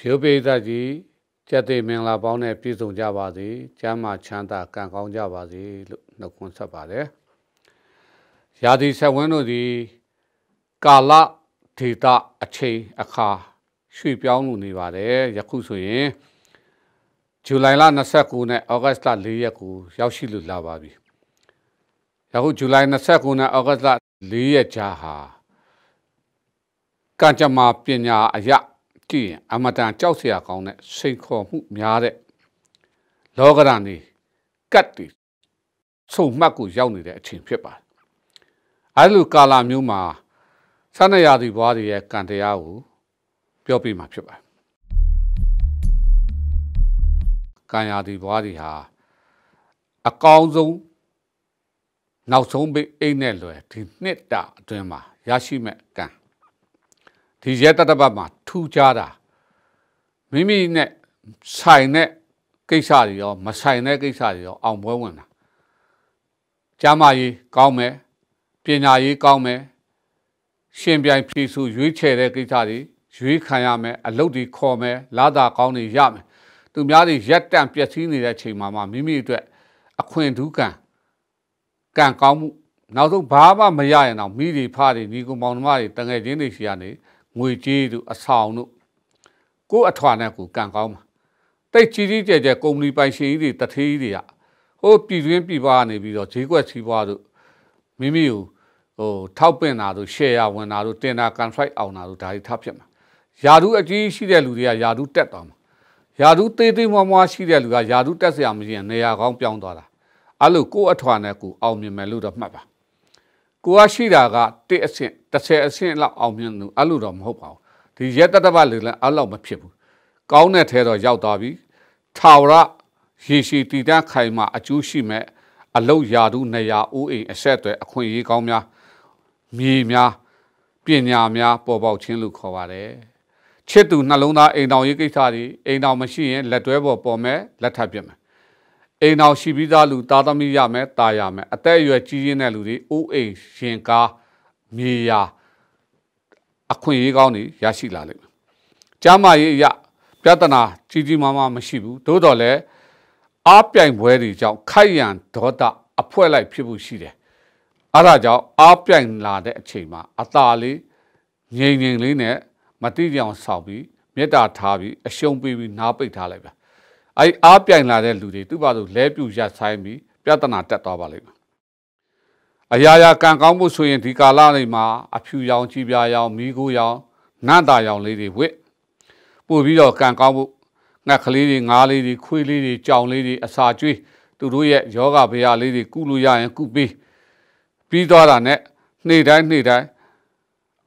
ဖြိုးပိသတ်ကြီးကျက်သိမင်္ဂလာပေါင်းနဲ့ပြည့်စုံကြပါစေကျမ်းမာချမ်းသာကံကောင်းကြပါစေလို့နှုတ်ခွန်းဆက်ပါတယ်။ရာသီဆက်ဝန်းတို့သည်ကာလဒေတာအချိန်အခါရွှေ့ပြောင်းလို့နေပါတယ်။ယခုဆိုရင်ဇူလိုင်လ29နဲ့ဩဂတ်လ4ရက်ကိုရောက်ရှိလို့လာပါပြီ။ယခုဇူလိုင်29နဲ့ဩဂတ်လ4ရက်ကြားဟာကံကြမ္မာပညာအရာကြည့်ရင်အမတန်ကြောက်စရာကောင်းတဲ့စိန်ခေါ်မှုများတဲ့လောကဓာတ်ကြီးကတ်တည်ဆုံမှတ်ကိုရောက်နေတဲ့အချိန်ဖြစ်ပါတယ်။အဲလိုကာလမျိုးမှာဆန္ဒရာသီဘွားတွေရဲ့ကံတရားကိုပြောပြမှာဖြစ်ပါတယ်။ကံရာသီဘွားတွေဟာ အကောင်းဆုံးနောက်ဆုံးပိအိတ်နဲ့လွယ်ဒီနှစ်တာအတွင်းမှာရရှိမဲ့ကံဒီရဲတတပတ်မှာထူကြတာမိမိနဲ့ဆိုင်တဲ့ကိစ္စတွေရောမဆိုင်တဲ့ကိစ္စတွေရောအောင်ပွဲဝင်တာကျမ်းမာရေးကောင်းမယ်ပညာရေးကောင်းမယ်ရှင်ပြိုင်ဖြည့်ဆူရွေးချယ်တဲ့ကိစ္စတွေရွေးခံရမယ်အလုပ်တွေခေါ်မယ်လာတာကောင်းတွေရမယ်သူများတွေရက်တန့်ပျက်စီးနေတဲ့အချိန်မှာမှမိမိအတွက်အခွင့်ထူးကံကံကောင်းမှုနောက်ဆုံးဘာမှမရရင်တော့မိတွေဖားတွေညီကောင်မောင်နှမတွေတငယ်ချင်းတွေရှိရနေငွေကြေးတို့အဆောင်တို့ကိုအထွာနဲ့ကိုကံကောင်းမှာတိတ်ကြီးကြီးကျယ်ကျယ်ကုမ္ပဏီပိုင်ရှင်ကြီးတွေတထေးကြီးတွေကဟိုပြည်တွင်းပြည်ပကနေပြီးတော့ဈေးကွက်စီးပွားတို့မိမိကိုဟိုထောက်ပင့်တာတို့ရှယ်ယာဝင်တာတို့တင်တာကန်ထရိုက်အောင်တာတို့ဒါတွေထပ်ဖြစ်မှာယာဒူးအကြီးရှိတဲ့လူတွေကယာဒူးတက်သွားမှာယာဒူးသေးသေးမွားမွားရှိတဲ့လူကယာဒူးတက်စရာမရှိရင်နေရာကောင်းပြောင်းသွားတာအဲ့လိုကိုအထွာနဲ့ကိုအောင်မြင်မယ်လို့တော့မှတ်ပါကိုကရှိတာကတစ်အဆင့်30အဆင့်လောက်အောင်မြင်လို့အဲ့လိုတော့မဟုတ်ပါဘူးဒီရက်တတပတ်လေလံအဲ့လောက်မဖြစ်ဘူးကောင်းတဲ့ထဲတော့ရောက်သွားပြီထာဝရရေရှိတည်တံ့ခိုင်မှာအကျိုးရှိမဲ့အလုတ်ရာဓုနေရာဥအိမ်အဆက်အသွယ်အခွင့်အရေးကောင်းများမြေများပညာများပေါ်ပေါက်ခြင်းလို့ခေါ်ပါတယ်ချစ်သူနှလုံးသားအိမ်တော်ရေးကိစ္စတွေအိမ်တော်မရှိရင်လက်တွဲပေါ်ပေါ်မဲ့လက်ထပ်ပြမယ်အိမ်တော်ရှိပြီးသားလူသားသမီးရမယ်ตายရမယ်အသက်အရွယ်ကြီးရင်းတဲ့လူတွေအိုးအိမ်ရှင်ကားမြေယာအခွင့်အရေးကောင်းတွေရရှိလာလိမ့်မယ်။ကျမ်းမာရေးအရပြဿနာကြီးကြီးမားမားမရှိဘူးသို့တော်လည်းအားပြိုင်ပွဲတွေကြောင့်ခိုက်ရန်ဒေါသအဖွဲလိုက်ဖြစ်မှုရှိတယ်။အဲဒါကြောင့်အားပြိုင်လာတဲ့အချိန်မှာအသာလေးငြိမ်ငြိမ်လေးနဲ့မတိကြအောင်ဆောက်ပြီးမေတ္တာထားပြီးအရှုံးပေးပြီးနားပိတ်ထားလိုက်ပါအဲ့အားပြိုင်လာတဲ့လူတွေသူ့ဘာလို့လဲပြူရဆိုင်ပြီးပြဿနာတက်သွားပါလိမ့်မယ်အရာရာကံကောင်းမှုဆိုရင်ဒီကာလလေးမှာအဖြူရောင်ကြည်ပြာရောင်မိကိုရောင်နတ်တာရောင်လေးတွေဝစ်ပို့ပြီးတော့ကံကောင်းမှုငှက်ကလေးတွေငါးလေးတွေခွေးလေးတွေကြောင်လေးတွေအစာကျွေးသူတို့ရဲ့ယောဂဗျာလေးတွေကုလို့ရရင်ကုပေးပြီးသွားတာနဲ့နေ့တိုင်းနေ့တိုင်း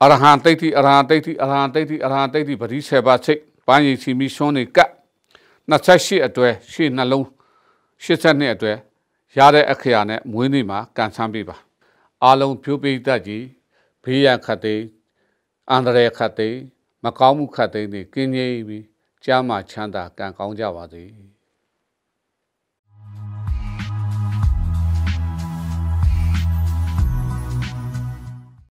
အရဟံတိဋ္ဌိအရဟံတိဋ္ဌိအရဟံတိဋ္ဌိအရဟံတိဋ္ဌိပရိစ္ဆေပါစိတ်ပန်းရည်စီမီရှုံးနေကပ်28အတွဲရှေ့နှလုံး82အတွဲရတဲ့အခရာနဲ့မွေးနေ့မှာကန်ဆန်းပေးပါအာလုံးဖြိုးပိတတ်ကြီးဘေးရန်ခတ်သိမ်းအန္တရာယ်ခတ်သိမ်းမကောင်းမှုခတ်သိမ်းတွေကင်းငြိမ်းပြီးကြားမှချမ်းသာကံကောင်းကြပါစေ။